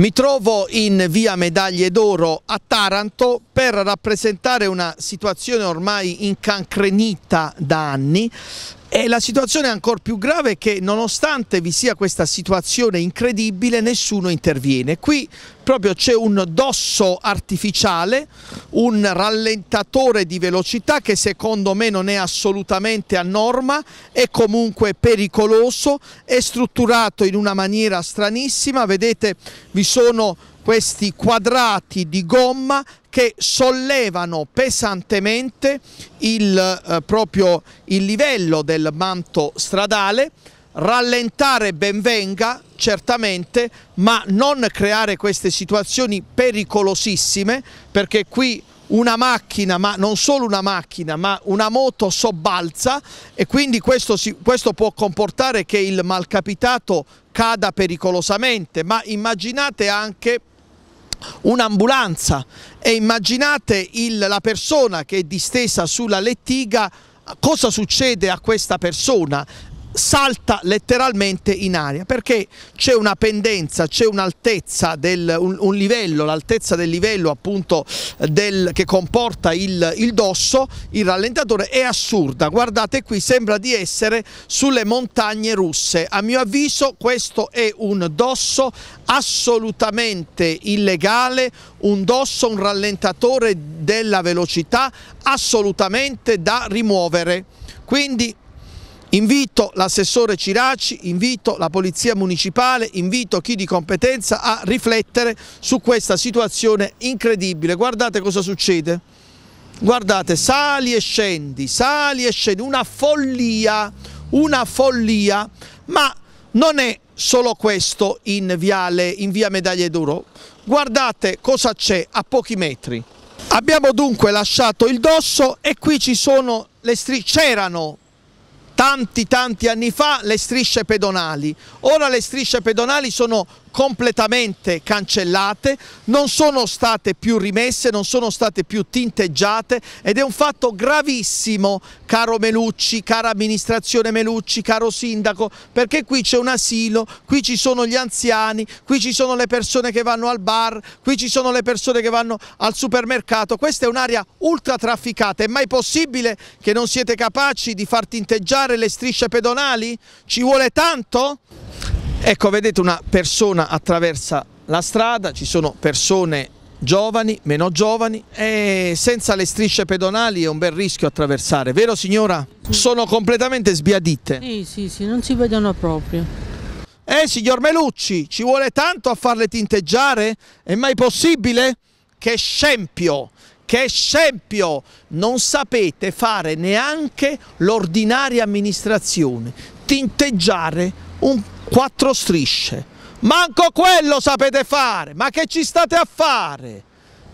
Mi trovo in via Medaglie d'Oro a Taranto per rappresentare una situazione ormai incancrenita da anni e la situazione è ancora più grave che nonostante vi sia questa situazione incredibile nessuno interviene. Qui proprio c'è un dosso artificiale, un rallentatore di velocità che secondo me non è assolutamente a norma, è comunque pericoloso, è strutturato in una maniera stranissima, vedete vi sono questi quadrati di gomma che sollevano pesantemente il, eh, proprio il livello del manto stradale. Rallentare ben venga certamente, ma non creare queste situazioni pericolosissime perché qui una macchina, ma non solo una macchina, ma una moto sobbalza e quindi questo, si, questo, può comportare che il malcapitato cada pericolosamente, ma immaginate anche un'ambulanza e immaginate il, la persona che è distesa sulla lettiga cosa succede a questa persona salta letteralmente in aria perché c'è una pendenza, c'è un'altezza, del, un, un, livello, l'altezza del livello appunto del, che comporta il, il, dosso, il rallentatore è assurda, guardate qui sembra di essere sulle montagne russe, a mio avviso questo è un dosso assolutamente illegale, un dosso, un rallentatore della velocità assolutamente da rimuovere, quindi Invito l'assessore Ciracci, invito la Polizia Municipale, invito chi di competenza a riflettere su questa situazione incredibile. Guardate cosa succede. Guardate, sali e scendi, sali e scendi, una follia, una follia, ma non è solo questo in, viale, in via Medaglie d'Oro. Guardate cosa c'è a pochi metri. Abbiamo dunque lasciato il dosso e qui ci sono le strisce, c'erano tanti tanti anni fa le strisce pedonali. Ora le strisce pedonali sono completamente cancellate, non sono state più rimesse, non sono state più tinteggiate ed è un fatto gravissimo, caro Melucci, cara amministrazione Melucci, caro sindaco, perché qui c'è un asilo, qui ci sono gli anziani, qui ci sono le persone che vanno al bar, qui ci sono le persone che vanno al supermercato, questa è un'area ultra trafficata, è mai possibile che non siete capaci di far tinteggiare le strisce pedonali? Ci vuole tanto? Ecco, vedete una persona attraversa la strada, ci sono persone giovani, meno giovani e senza le strisce pedonali è un bel rischio attraversare, vero signora? Sono completamente sbiadite. Sì, sì, sì, non si vedono proprio. Eh signor Melucci, ci vuole tanto a farle tinteggiare? È mai possibile? Che scempio! Che scempio! Non sapete fare neanche l'ordinaria amministrazione. Tinteggiare un quattro strisce. Manco quello sapete fare, ma che ci state a fare?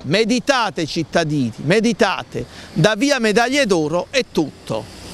Meditate cittadini, meditate, da via medaglie d'oro è tutto.